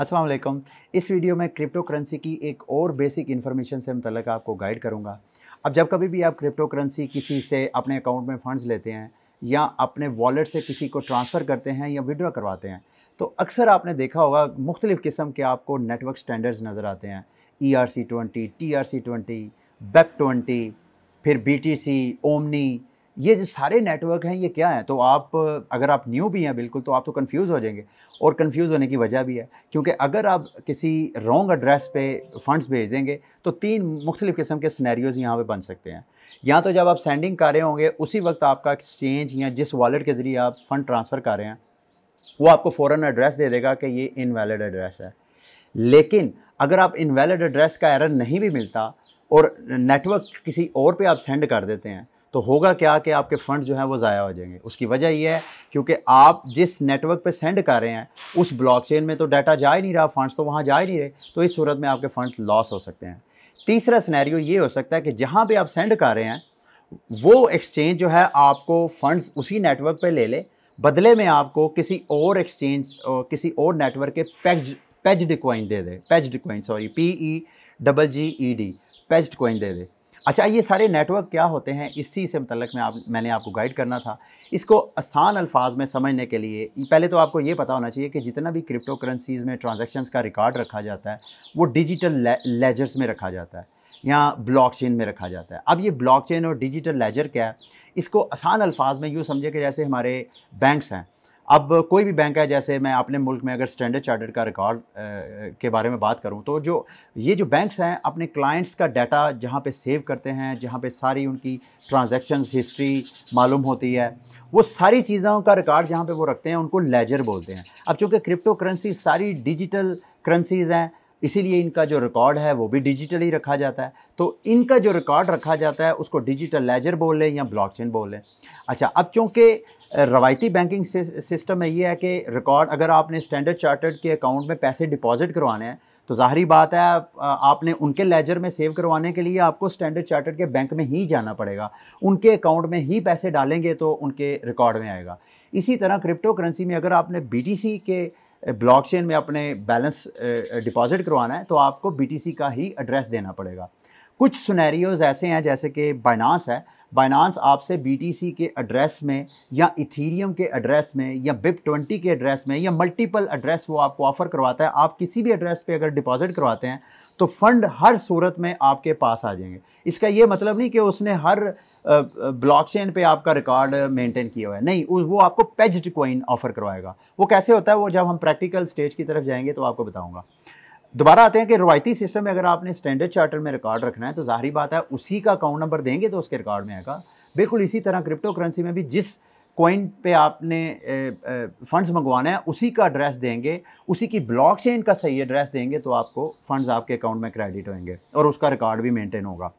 अस्सलाम वालेकुम इस वीडियो में क्रिप्टो करेंसी की एक और बेसिक इन्फॉर्मेशन से मतलब आपको गाइड करूंगा अब जब कभी भी आप क्रिप्टो करेंसी किसी से अपने अकाउंट में फ़ंड्स लेते हैं या अपने वॉलेट से किसी को ट्रांसफ़र करते हैं या विड्रॉ करवाते हैं तो अक्सर आपने देखा होगा मुख्तलिफ़ किस्म के आपको नेटवर्क स्टैंडर्ड्स नज़र आते हैं E R C twenty T R C twenty BEP twenty फिर बी टी सी ओमनी ये जो सारे नेटवर्क हैं ये क्या हैं तो आप अगर आप न्यू भी हैं बिल्कुल तो आप तो कंफ्यूज हो जाएंगे और कंफ्यूज होने की वजह भी है क्योंकि अगर आप किसी रॉन्ग एड्रेस पे फंड्स भेज देंगे तो तीन मुख्तलिफ़ किस्म के स्नैरियोज़ यहाँ पे बन सकते हैं या तो जब आप सेंडिंग कर रहे होंगे उसी वक्त आपका एक्सचेंज या जिस वॉलेट के ज़रिए आप फ़ंड ट्रांसफ़र कर रहे हैं वो आपको फ़ौर एड्रेस दे देगा कि ये इनवैलड एड्रेस है लेकिन अगर आप इनवैलिड एड्रेस का एरर नहीं भी मिलता और नेटवर्क किसी और पर आप सेंड कर देते हैं तो होगा क्या कि आपके फ़ंड जो हैं वो ज़ाया हो जाएंगे उसकी वजह ये है क्योंकि आप जिस नेटवर्क पे सेंड कर रहे हैं उस ब्लॉकचेन में तो डाटा जा ही नहीं रहा फंड्स तो वहाँ जा ही नहीं रहे तो इस सूरत में आपके फ़ंड लॉस हो सकते हैं तीसरा सिनेरियो ये हो सकता है कि जहाँ भी आप सेंड कर रहे हैं वो एक्सचेंज जो है आपको फ़ंड्स उसी नेटवर्क पर ले ले बदले में आपको किसी और एक्सचेंज किसी और नेटवर्क के पैज पैज डिकॉइन दे दे pegged coin sorry P E double G E D pegged coin दे दे अच्छा ये सारे नेटवर्क क्या होते हैं इसी से मतलब मैं आप मैंने आपको गाइड करना था इसको आसान अल्फाज में समझने के लिए पहले तो आपको ये पता होना चाहिए कि जितना भी क्रिप्टो करेंसीज़ में ट्रांजेक्शन का रिकॉर्ड रखा जाता है वो डिजिटल लेजर्स में रखा जाता है या ब्लॉकचेन में रखा जाता है अब ये ब्लॉकचेन और डिजिटल लेजर क्या है इसको आसान अल्फाज में यूँ समझे कि जैसे हमारे बैंक्स हैं अब कोई भी बैंक है जैसे मैं अपने मुल्क में अगर स्टैंडर्ड चार्टर्ड का रिकॉर्ड के बारे में बात करूं तो जो ये जो बैंक्स हैं अपने क्लाइंट्स का डाटा जहां पे सेव करते हैं जहां पे सारी उनकी ट्रांजैक्शंस हिस्ट्री मालूम होती है वो सारी चीज़ों का रिकॉर्ड जहाँ पर वो रखते हैं उनको लेजर बोलते हैं अब चूँकि क्रिप्टो करेंसी सारी डिजिटल करेंसीज़ हैं इसीलिए इनका जो रिकॉर्ड है वो भी डिजिटली रखा जाता है तो इनका जो रिकॉर्ड रखा जाता है उसको डिजिटल लेजर बोल लें या ब्लॉकचेन बोल लें अच्छा अब चूँकि रवायती बैंकिंग सिस्टम में ये है कि रिकॉर्ड अगर आपने स्टैंडर्ड चार्टर्ड के अकाउंट में पैसे डिपॉजिट करवाने हैं तो ज़ाहरी बात है आपने उनके लेजर में सेव करवाने के लिए आपको स्टैंडर्ड चार्टर्ड के बैंक में ही जाना पड़ेगा उनके अकाउंट में ही पैसे डालेंगे तो उनके रिकॉर्ड में आएगा इसी तरह क्रिप्टो करेंसी में अगर आपने बी के ब्लॉक चेन में अपने बैलेंस डिपॉजिट करवाना है तो आपको बी का ही एड्रेस देना पड़ेगा कुछ सुनैरियोज़ ऐसे हैं जैसे कि बाइनास है बाइनांस आपसे बीटीसी के एड्रेस में या इथीरियम के एड्रेस में या बिप ट्वेंटी के एड्रेस में या मल्टीपल एड्रेस वो आपको ऑफ़र करवाता है आप किसी भी एड्रेस पे अगर डिपॉजिट करवाते हैं तो फंड हर सूरत में आपके पास आ जाएंगे इसका ये मतलब नहीं कि उसने हर ब्लॉकचेन पे आपका रिकॉर्ड मेंटेन किया हुआ है नहीं उस वो आपको पेज्ड कॉइन ऑफ़र करवाएगा वो कैसे होता है वो जब हम प्रैक्टिकल स्टेज की तरफ जाएंगे तो आपको बताऊँगा दोबारा आते हैं कि रवायती सिस्टम में अगर आपने स्टैंडर्ड चार्टर में रिकॉर्ड रखना है तो जाहरी बात है उसी का अकाउंट नंबर देंगे तो उसके रिकॉर्ड में आएगा बिल्कुल इसी तरह क्रिप्टो करेंसी में भी जिस कॉइन पे आपने फंड्स मंगवाना है उसी का एड्रेस देंगे उसी की ब्लॉकचेन का सही एड्रेस देंगे तो आपको फंड्स आपके अकाउंट में क्रेडिट होंगे और उसका रिकॉर्ड भी मेंटेन होगा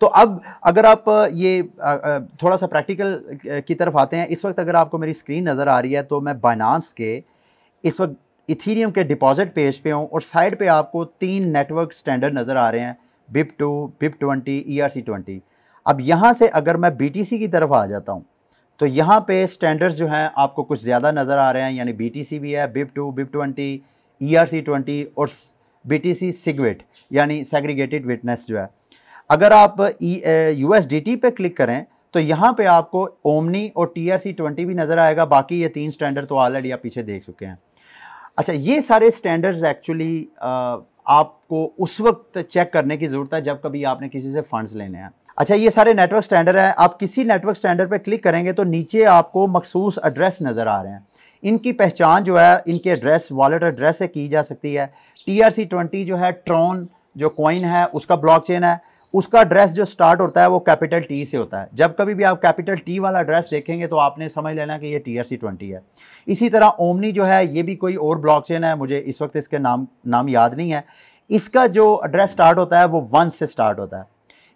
तो अब अगर आप ये थोड़ा सा प्रैक्टिकल की तरफ आते हैं इस वक्त अगर आपको मेरी स्क्रीन नज़र आ रही है तो मैं बाइनांस के इस वक्त इथीरियम के डिपॉजिट पेज पे हों और साइड पे आपको तीन नेटवर्क स्टैंडर्ड नज़र आ रहे हैं BEP two BEP twenty E R C twenty अब यहाँ से अगर मैं बी टी सी की तरफ आ जाता हूँ तो यहाँ पे स्टैंडर्ड्स जो हैं आपको कुछ ज़्यादा नज़र आ रहे हैं यानी बी टी सी भी है BEP two BEP twenty E R C twenty और बी टी सी सिगवेट यानी सेग्रीगेटेड विटनेस जो है अगर आप यू एस डी टी पर क्लिक करें तो यहाँ पे आपको ओमनी और टी आर सी ट्वेंटी भी नज़र आएगा बाकी ये तीन स्टैंडर्ड तो ऑलरेडी आप पीछे देख चुके हैं अच्छा ये सारे स्टैंडर्ड्स एक्चुअली आपको उस वक्त चेक करने की ज़रूरत है जब कभी आपने किसी से फंड्स लेने हैं अच्छा ये सारे नेटवर्क स्टैंडर्ड हैं आप किसी नेटवर्क स्टैंडर्ड पर क्लिक करेंगे तो नीचे आपको मखसूस एड्रेस नज़र आ रहे हैं इनकी पहचान जो है इनके एड्रेस वॉलेट एड्रेस से की जा सकती है टी आर सी ट्वेंटी जो है ट्रॉन जो कॉइन है उसका ब्लॉकचेन है उसका ड्रेस जो स्टार्ट होता है वो कैपिटल टी से होता है जब कभी भी आप कैपिटल टी वाला ड्रेस देखेंगे तो आपने समझ लेना कि ये टी आर सी ट्वेंटी है इसी तरह ओमनी जो है ये भी कोई और ब्लॉकचेन है मुझे इस वक्त इसके नाम नाम याद नहीं है इसका जो एड्रेस स्टार्ट होता है वो वन से स्टार्ट होता है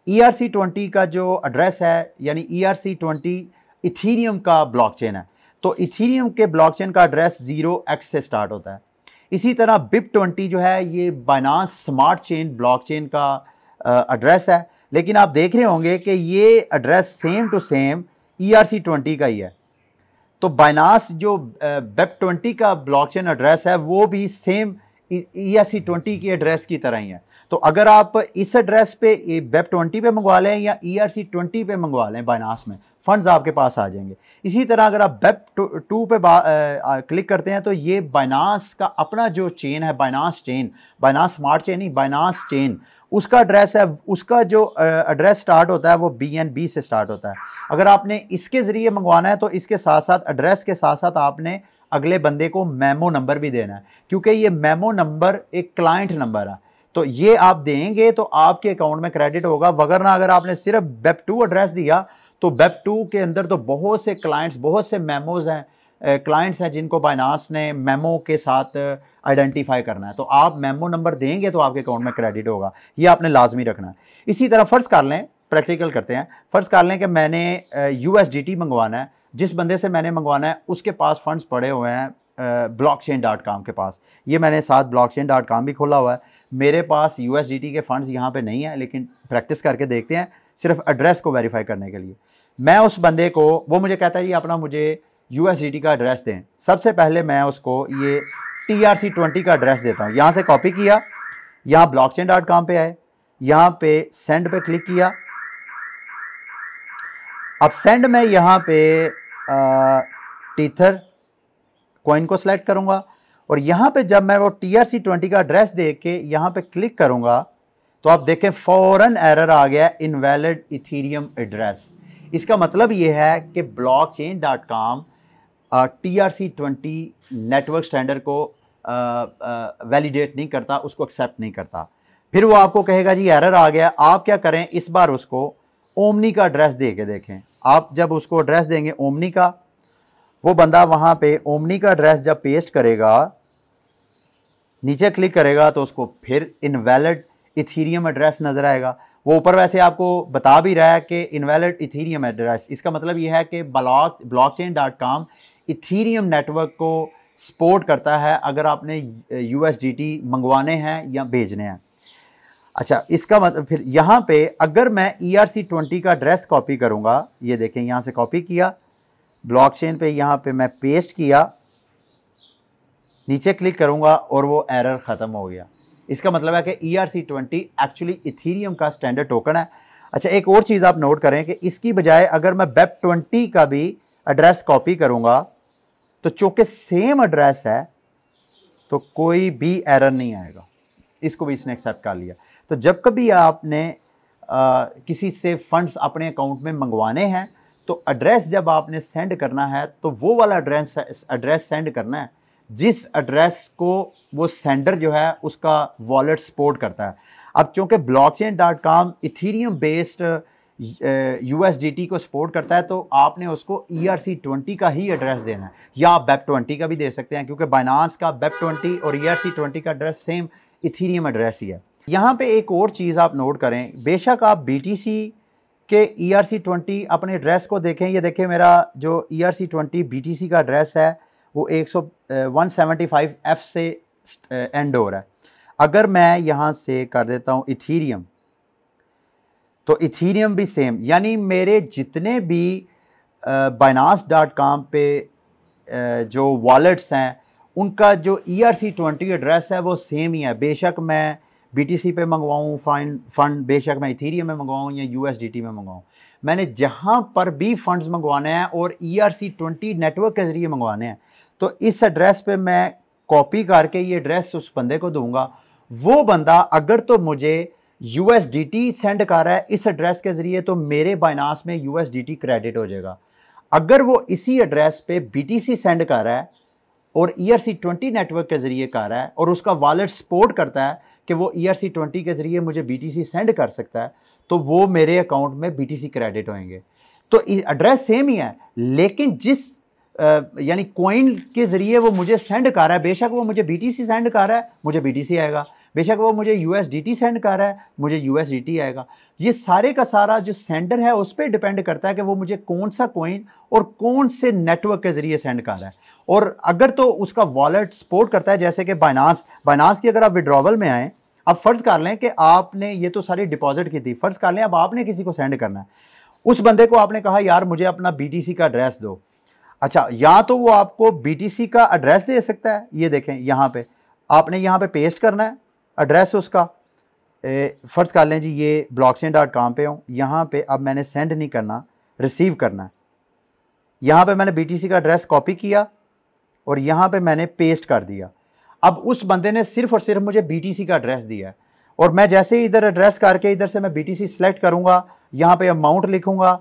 ई आर सी ट्वेंटी का जो एड्रेस है यानी E R C twenty Ethereum का चेन है तो इथीरियम के चेन का एड्रेस जीरो एक्स से स्टार्ट होता है इसी तरह बिप ट्वेंटी जो है ये बाइनास स्मार्ट चेन ब्लॉकचेन का एड्रेस है लेकिन आप देख रहे होंगे कि ये address same to same E R C twenty का ही है तो बाइनास जो बेप ट्वेंटी का ब्लॉकचेन एड्रेस है वो भी same E R C twenty के एड्रेस की तरह ही है तो अगर आप इस एड्रेस पे बेप ट्वेंटी पे मंगवा लें या ई आर सी ट्वेंटी पे मंगवा लें बाइनास में फंड्स आपके पास आ जाएंगे इसी तरह अगर आप बेब टू, पे आ, क्लिक करते हैं तो ये बाइनास का अपना जो चेन है Binance chain Binance smart chain ही बाइनास चेन उसका एड्रेस है उसका जो एड्रेस स्टार्ट होता है वो बी एन बी से स्टार्ट होता है अगर आपने इसके ज़रिए मंगवाना है तो इसके साथ साथ एड्रेस के साथ साथ आपने अगले बंदे को मेमो नंबर भी देना है क्योंकि ये मेमो नंबर एक क्लाइंट नंबर है तो ये आप देंगे तो आपके अकाउंट में क्रेडिट होगा वगरना अगर आपने सिर्फ वेब टू एड्रेस दिया तो वेब टू के अंदर तो बहुत से क्लाइंट्स बहुत से मेमोज हैं क्लाइंट्स हैं जिनको बाइनास ने मेमो के साथ आइडेंटिफाई करना है तो आप मेमो नंबर देंगे तो आपके अकाउंट में क्रेडिट होगा ये आपने लाजमी रखना है इसी तरह फ़र्ज़ कर लें प्रैक्टिकल करते हैं फ़र्ज़ कर लें कि मैंने यू एस डी टी मंगवाना है जिस बंदे से मैंने मंगवाना है उसके पास फंड्स पड़े हुए हैं ब्लॉकचेन डॉट के पास ये मैंने साथ ब्लॉकचेन डॉट भी खोला हुआ है मेरे पास यू एस डी टी के फ़ंड्स यहाँ पे नहीं है लेकिन प्रैक्टिस करके देखते हैं सिर्फ एड्रेस को वेरीफाई करने के लिए मैं उस बंदे को वो मुझे कहता है ये अपना मुझे यू का एड्रेस दें सबसे पहले मैं उसको ये टी आर सी ट्वेंटी का एड्रेस देता हूँ यहाँ से कॉपी किया यहाँ ब्लॉक चेन डॉट कॉम पर आए यहाँ पे सेंड पे क्लिक किया अब सेंड में यहाँ पे टीथर कॉइन को सिलेक्ट करूँगा और यहाँ पे जब मैं वो टी आर सी ट्वेंटी का एड्रेस दे के यहाँ पर क्लिक करूँगा तो आप देखें फ़ौरन एरर आ गया इनवैलिड इथीरियम एड्रेस इसका मतलब ये है कि blockchain dot com T R C twenty network standard को वैलिडेट नहीं करता उसको एक्सेप्ट नहीं करता फिर वो आपको कहेगा जी एरर आ गया आप क्या करें इस बार उसको ओमनी का एड्रेस दे के देखें आप जब उसको एड्रेस देंगे ओमनी का वो बंदा वहाँ पे ओमनी का एड्रेस जब पेस्ट करेगा नीचे क्लिक करेगा तो उसको फिर इनवैलिड इथीरियम एड्रेस नज़र आएगा वो ऊपर वैसे आपको बता भी रहा है कि इनवैलिड इथीरियम एड्रेस इसका मतलब यह है कि block blockchain dot com Ethereum network को सपोर्ट करता है अगर आपने यू एस डी टी मंगवाने हैं या भेजने हैं अच्छा इसका मतलब फिर यहाँ पे अगर मैं ई आर सी ट्वेंटी का एड्रेस कॉपी करूँगा ये देखें यहाँ से कॉपी किया ब्लॉक चेन पर यहाँ पर मैं पेस्ट किया नीचे क्लिक करूँगा और वो एरर ख़त्म हो गया इसका मतलब है कि E R C twenty actually Ethereum का स्टैंडर्ड टोकन है अच्छा एक और चीज़ आप नोट करें कि इसकी बजाय अगर मैं बेप ट्वेंटी e का भी एड्रेस कॉपी करूँगा तो चूँकि सेम एड्रेस है तो कोई भी एरर नहीं आएगा इसको भी इसने एक्सेप्ट कर लिया तो जब कभी आपने आ, किसी से फंड्स अपने अकाउंट में मंगवाने हैं तो एड्रेस जब आपने सेंड करना है तो वो वाला एड्रेस एड्रेस सेंड करना है जिस एड्रेस को वो सेंडर जो है उसका वॉलेट सपोर्ट करता है अब चूंकि blockchain dot com Ethereum based U S D T को सपोर्ट करता है तो आपने उसको ई आर सी ट्वेंटी का ही एड्रेस देना है या आप बेप ट्वेंटी का भी दे सकते हैं क्योंकि बाइनास का बेप ट्वेंटी और ई आर सी ट्वेंटी का एड्रेस सेम इथीरियम एड्रेस ही है यहाँ पे एक और चीज़ आप नोट करें बेशक आप बी टी सी के ई आर सी ट्वेंटी अपने एड्रेस को देखें ये देखें मेरा जो E R C twenty B T C का एड्रेस है वो एक सौ वन सेवेंटी फाइव एफ से एंड हो रहा है अगर मैं यहाँ से कर देता हूँ इथीरियम तो इथीरियम भी सेम यानी मेरे जितने भी बाइनास डॉट कॉम पर जो वॉलेट्स हैं उनका जो E R C twenty address है वो सेम ही है बेशक मैं बी टी सी पर मंगवाऊँ फाइन फ़ंड बेशक मैं इथीरियम में मंगवाऊँ या यू एस डी टी में मंगवाऊँ मैंने जहाँ पर भी फंड्स मंगवाने हैं और E R C twenty network के ज़रिए मंगवाने हैं तो इस एड्रेस पे मैं कॉपी करके ये एड्रेस उस बंदे को दूंगा वो बंदा अगर तो मुझे यू सेंड कर रहा है इस एड्रेस के ज़रिए तो मेरे बाइनास में यू क्रेडिट हो जाएगा अगर वो इसी एड्रेस पे बी सेंड कर रहा है और E R C twenty network के ज़रिए कर रहा है और उसका वॉलेट सपोर्ट करता है कि वो ई आर सी ट्वेंटी के ज़रिए मुझे बी टी सी सेंड कर सकता है तो वो मेरे अकाउंट में बी टी सी क्रेडिट होंगे तो एड्रेस सेम ही है लेकिन जिस यानी कॉइन के ज़रिए वो मुझे सेंड कर रहा है बेशक वो मुझे बी सेंड कर रहा है मुझे बी आएगा बेशक वो मुझे टी सेंड कर रहा है मुझे टी आएगा ये सारे का सारा जो सेंडर है उस पर डिपेंड करता है कि वो मुझे कौन सा कॉइन और कौन से नेटवर्क के ज़रिए सेंड कर रहा है और अगर तो उसका वॉलेट सपोर्ट करता है जैसे कि बाइनास बाइनास की अगर आप विड्रॉवल में आएँ अब फ़र्ज़ कर लें कि आपने ये तो सारी डिपॉजिट की थी फ़र्ज़ कर लें अब आपने किसी को सेंड करना है उस बंदे को आपने कहा यार मुझे अपना बी का एड्रेस दो अच्छा या तो वो आपको बीटीसी का एड्रेस दे सकता है ये देखें यहाँ पे आपने यहाँ पे पेस्ट करना है एड्रेस उसका फ़र्ज़ कर लें जी ये ब्लॉक डॉट कॉम पर हूँ यहाँ पर अब मैंने सेंड नहीं करना रिसीव करना है यहाँ पर मैंने बी का एड्रेस कॉपी किया और यहाँ पे मैंने पेस्ट कर दिया अब उस बंदे ने सिर्फ और सिर्फ मुझे बी का एड्रेस दिया है और मैं जैसे ही इधर एड्रेस करके इधर से मैं बी सी सेलेक्ट करूँगा यहाँ पे अमाउंट लिखूँगा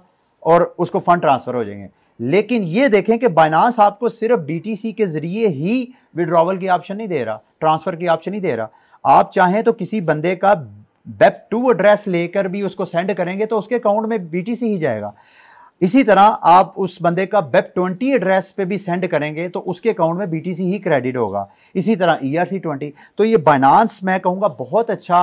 और उसको फ़ंड ट्रांसफ़र हो जाएंगे लेकिन ये देखें कि बाइनास आपको सिर्फ बीटीसी के ज़रिए ही विड्रॉवल की ऑप्शन नहीं दे रहा ट्रांसफ़र की ऑप्शन नहीं दे रहा आप चाहें तो किसी बंदे का वेब टू एड्रेस लेकर भी उसको सेंड करेंगे तो उसके अकाउंट में बीटीसी ही जाएगा इसी तरह आप उस बंदे का वेब ट्वेंटी एड्रेस पे भी सेंड करेंगे तो उसके अकाउंट में बीटीसी ही क्रेडिट होगा इसी तरह ई आर ट्वेंटी तो ये बाइनांस मैं कहूँगा बहुत अच्छा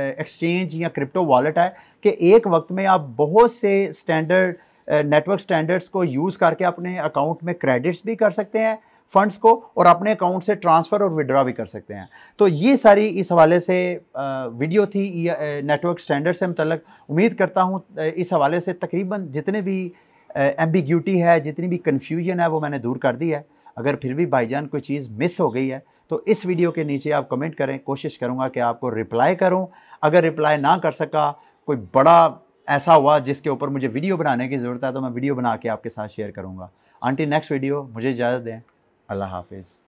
एक्सचेंज या क्रिप्टो वॉलेट है कि एक वक्त में आप बहुत से स्टैंडर्ड नेटवर्क स्टैंडर्ड्स को यूज़ करके अपने अकाउंट में क्रेडिट्स भी कर सकते हैं फंड्स को और अपने अकाउंट से ट्रांसफ़र और विड्रा भी कर सकते हैं तो ये सारी इस हवाले से वीडियो थी नेटवर्क स्टैंडर्ड से मतलब उम्मीद करता हूँ इस हवाले से तकरीबन जितने भी एम्बिग्यूटी है जितनी भी कन्फ्यूजन है वो मैंने दूर कर दी है अगर फिर भी भाईजान कोई चीज़ मिस हो गई है तो इस वीडियो के नीचे आप कमेंट करें कोशिश करूँगा कि आपको रिप्लाई करूँ अगर रिप्लाई ना कर सका कोई बड़ा ऐसा हुआ जिसके ऊपर मुझे वीडियो बनाने की ज़रूरत है तो मैं वीडियो बना के आपके साथ शेयर करूँगा आंटी नेक्स्ट वीडियो मुझे इजाज़त दें अल्लाह हाफिज़